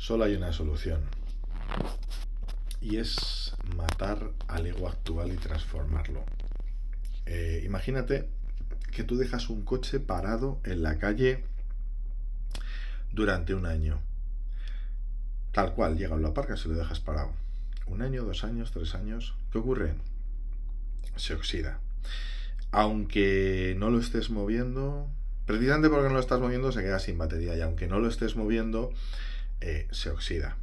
Solo hay una solución. Y es matar al ego actual y transformarlo. Eh, imagínate que tú dejas un coche parado en la calle durante un año. Tal cual, llega a la parca se lo dejas parado. Un año, dos años, tres años. ¿Qué ocurre? Se oxida. Aunque no lo estés moviendo, precisamente porque no lo estás moviendo se queda sin batería y aunque no lo estés moviendo, eh, se oxida.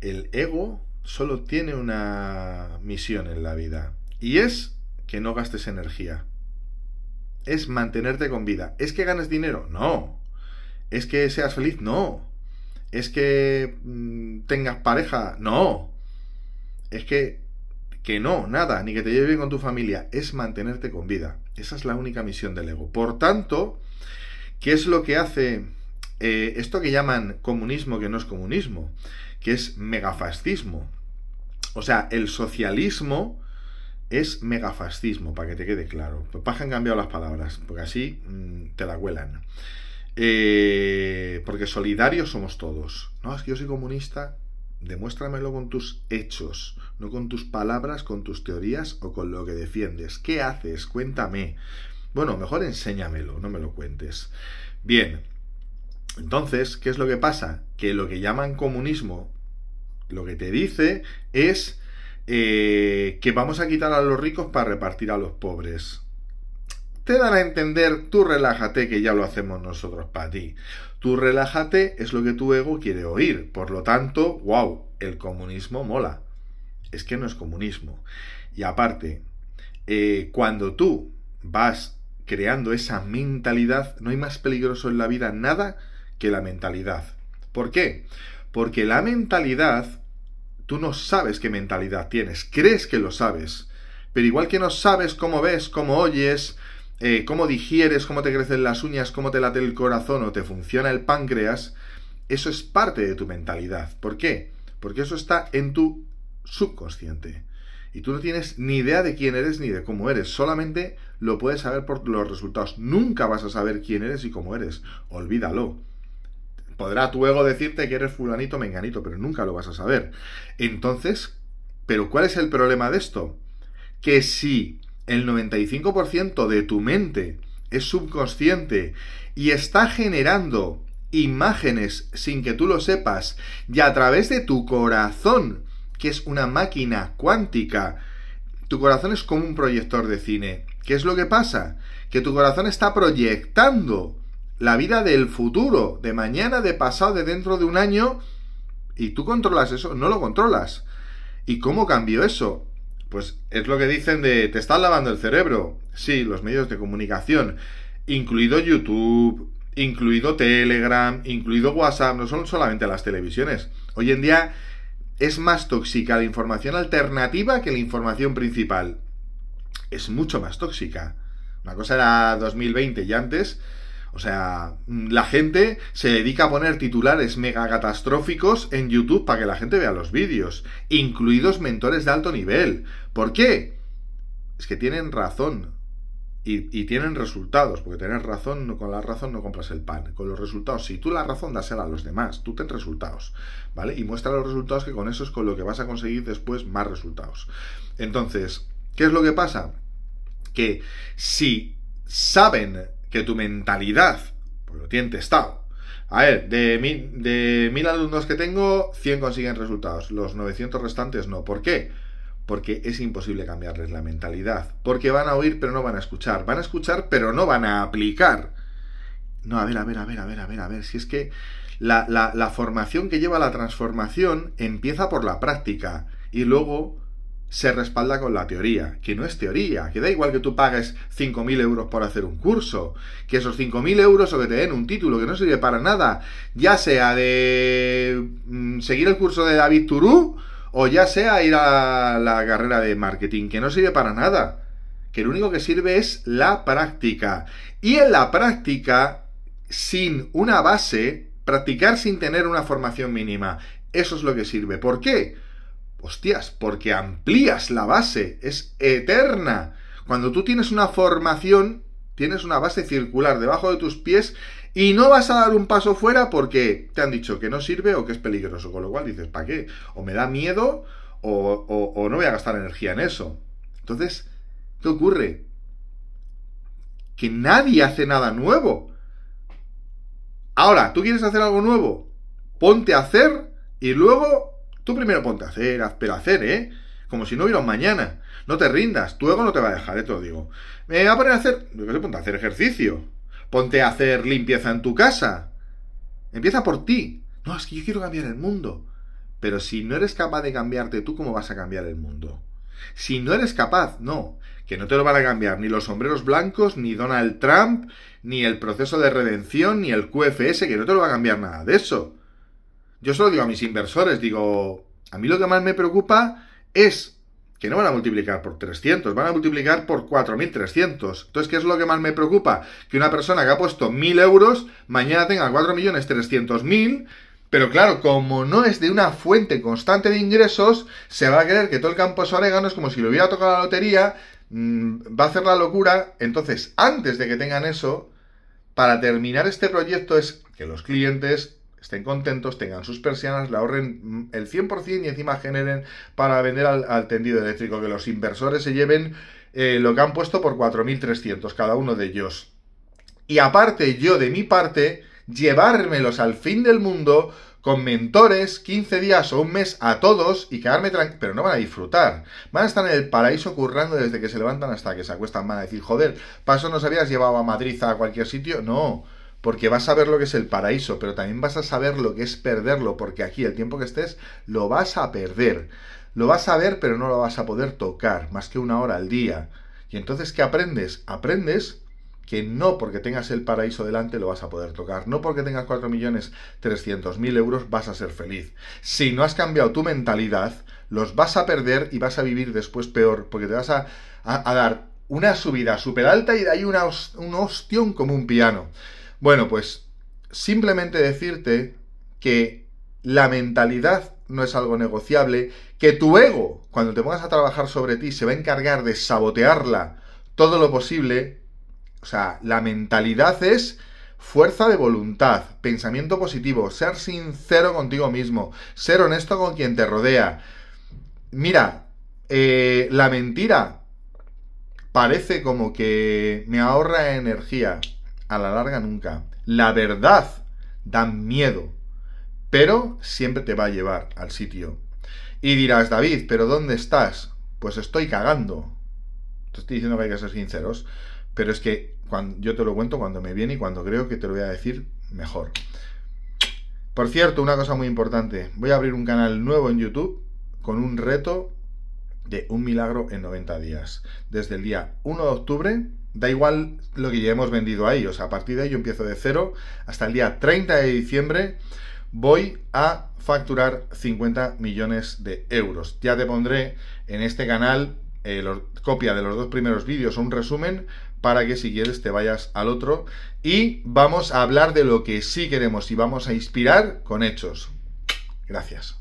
El ego solo tiene una misión en la vida y es que no gastes energía. Es mantenerte con vida. ¿Es que ganes dinero? No. ¿Es que seas feliz? No. ¿Es que mm, tengas pareja? No. Es que que no, nada, ni que te lleve bien con tu familia, es mantenerte con vida. Esa es la única misión del ego. Por tanto, ¿qué es lo que hace eh, esto que llaman comunismo que no es comunismo, que es megafascismo. O sea, el socialismo es megafascismo, para que te quede claro. Paja pues han cambiado las palabras, porque así mm, te la huelan. Eh, porque solidarios somos todos. No, es que yo soy comunista. Demuéstramelo con tus hechos, no con tus palabras, con tus teorías o con lo que defiendes. ¿Qué haces? Cuéntame. Bueno, mejor enséñamelo, no me lo cuentes. Bien, entonces, ¿qué es lo que pasa? Que lo que llaman comunismo, lo que te dice es eh, que vamos a quitar a los ricos para repartir a los pobres. Te dan a entender, tú relájate que ya lo hacemos nosotros para ti. Tú relájate es lo que tu ego quiere oír. Por lo tanto, wow, el comunismo mola. Es que no es comunismo. Y aparte, eh, cuando tú vas creando esa mentalidad, no hay más peligroso en la vida nada que la mentalidad. ¿Por qué? Porque la mentalidad, tú no sabes qué mentalidad tienes, crees que lo sabes, pero igual que no sabes cómo ves, cómo oyes, eh, cómo digieres, cómo te crecen las uñas, cómo te late el corazón o te funciona el páncreas, eso es parte de tu mentalidad. ¿Por qué? Porque eso está en tu subconsciente. Y tú no tienes ni idea de quién eres ni de cómo eres. Solamente lo puedes saber por los resultados. Nunca vas a saber quién eres y cómo eres. Olvídalo podrá tu ego decirte que eres fulanito menganito, pero nunca lo vas a saber. Entonces, ¿pero cuál es el problema de esto? Que si el 95% de tu mente es subconsciente y está generando imágenes sin que tú lo sepas y a través de tu corazón, que es una máquina cuántica, tu corazón es como un proyector de cine. ¿Qué es lo que pasa? Que tu corazón está proyectando la vida del futuro, de mañana, de pasado, de dentro de un año, y tú controlas eso, no lo controlas. ¿Y cómo cambió eso? Pues es lo que dicen de te están lavando el cerebro. Sí, los medios de comunicación, incluido YouTube, incluido Telegram, incluido WhatsApp, no son solamente las televisiones. Hoy en día es más tóxica la información alternativa que la información principal. Es mucho más tóxica. Una cosa era 2020 y antes, o sea, la gente se dedica a poner titulares mega catastróficos en YouTube para que la gente vea los vídeos, incluidos mentores de alto nivel. ¿Por qué? Es que tienen razón. Y, tienen resultados, porque tener razón, con la razón no compras el pan. Con los resultados, si tú la razón, dásela a los demás. Tú ten resultados, ¿vale? Y muestra los resultados que con eso es con lo que vas a conseguir después más resultados. Entonces, ¿qué es lo que pasa? Que si saben que tu mentalidad, por lo tiene testado. A ver, de mil, de alumnos que tengo, 100 consiguen resultados, los 900 restantes no. ¿Por qué? Porque es imposible cambiarles la mentalidad, porque van a oír pero no van a escuchar, van a escuchar pero no van a aplicar. No, a ver, a ver, a ver, a ver, a ver, a ver, si es que la, la formación que lleva a la transformación empieza por la práctica y luego se respalda con la teoría, que no es teoría, que da igual que tú pagues 5.000 euros por hacer un curso, que esos 5.000 euros o que te den un título que no sirve para nada, ya sea de mm, seguir el curso de David Turú o ya sea ir a la carrera de marketing, que no sirve para nada, que lo único que sirve es la práctica. Y en la práctica, sin una base, practicar sin tener una formación mínima, eso es lo que sirve. ¿Por qué? Hostias, porque amplías la base, es eterna. Cuando tú tienes una formación, tienes una base circular debajo de tus pies y no vas a dar un paso fuera porque te han dicho que no sirve o que es peligroso, con lo cual dices, ¿para qué? O me da miedo o, o no voy a gastar energía en eso. Entonces, ¿qué ocurre? Que nadie hace nada nuevo. Ahora, ¿tú quieres hacer algo nuevo? Ponte a hacer y luego Tú primero ponte a hacer, haz, pero hacer, ¿eh? Como si no hubiera un mañana. No te rindas, tu ego no te va a dejar, ¿eh? te lo digo. Me va a poner a hacer, yo sé, ponte a hacer ejercicio. Ponte a hacer limpieza en tu casa. Empieza por ti. No, es que yo quiero cambiar el mundo. Pero si no eres capaz de cambiarte tú, ¿cómo vas a cambiar el mundo? Si no eres capaz, no, que no te lo van a cambiar ni los sombreros blancos, ni Donald Trump, ni el proceso de redención, ni el QFS, que no te lo va a cambiar nada de eso. Yo solo digo a mis inversores, digo, a mí lo que más me preocupa es que no van a multiplicar por 300, van a multiplicar por 4.300. Entonces, ¿qué es lo que más me preocupa? Que una persona que ha puesto 1.000 euros, mañana tenga 4.300.000, pero claro, como no es de una fuente constante de ingresos, se va a creer que todo el campo es orégano, es como si le hubiera tocado la lotería, mm, va a hacer la locura. Entonces, antes de que tengan eso, para terminar este proyecto es que los clientes estén contentos, tengan sus persianas, le ahorren mm, el 100% y encima generen para vender al, tendido eléctrico, que los inversores se lleven eh, lo que han puesto por 4.300 cada uno de ellos. Y aparte yo de mi parte, llevármelos al fin del mundo con mentores 15 días o un mes a todos y quedarme tranquilo, pero no van a disfrutar. Van a estar en el paraíso currando desde que se levantan hasta que se acuestan. Van a decir, joder, paso no sabías llevado a Madrid a cualquier sitio. No, porque vas a ver lo que es el paraíso, pero también vas a saber lo que es perderlo, porque aquí el tiempo que estés lo vas a perder. Lo vas a ver, pero no lo vas a poder tocar, más que una hora al día. Y entonces, ¿qué aprendes? Aprendes que no porque tengas el paraíso delante lo vas a poder tocar, no porque tengas 4.300.000 euros vas a ser feliz. Si no has cambiado tu mentalidad, los vas a perder y vas a vivir después peor, porque te vas a, dar una subida súper alta y de ahí una, un ostión como un piano. Bueno, pues simplemente decirte que la mentalidad no es algo negociable, que tu ego, cuando te pongas a trabajar sobre ti, se va a encargar de sabotearla todo lo posible. O sea, la mentalidad es fuerza de voluntad, pensamiento positivo, ser sincero contigo mismo, ser honesto con quien te rodea. Mira, eh, la mentira parece como que me ahorra energía a la larga nunca. La verdad da miedo, pero siempre te va a llevar al sitio. Y dirás, David, ¿pero dónde estás? Pues estoy cagando. Te estoy diciendo que hay que ser sinceros, pero es que cuando, yo te lo cuento cuando me viene y cuando creo que te lo voy a decir mejor. Por cierto, una cosa muy importante, voy a abrir un canal nuevo en YouTube con un reto de un milagro en 90 días. Desde el día 1 de octubre da igual lo que ya hemos vendido a ellos a partir de ahí yo empiezo de cero. Hasta el día 30 de diciembre voy a facturar 50 millones de euros. Ya te pondré en este canal eh, copia de los dos primeros vídeos o un resumen para que si quieres te vayas al otro. Y vamos a hablar de lo que sí queremos y vamos a inspirar con hechos. Gracias.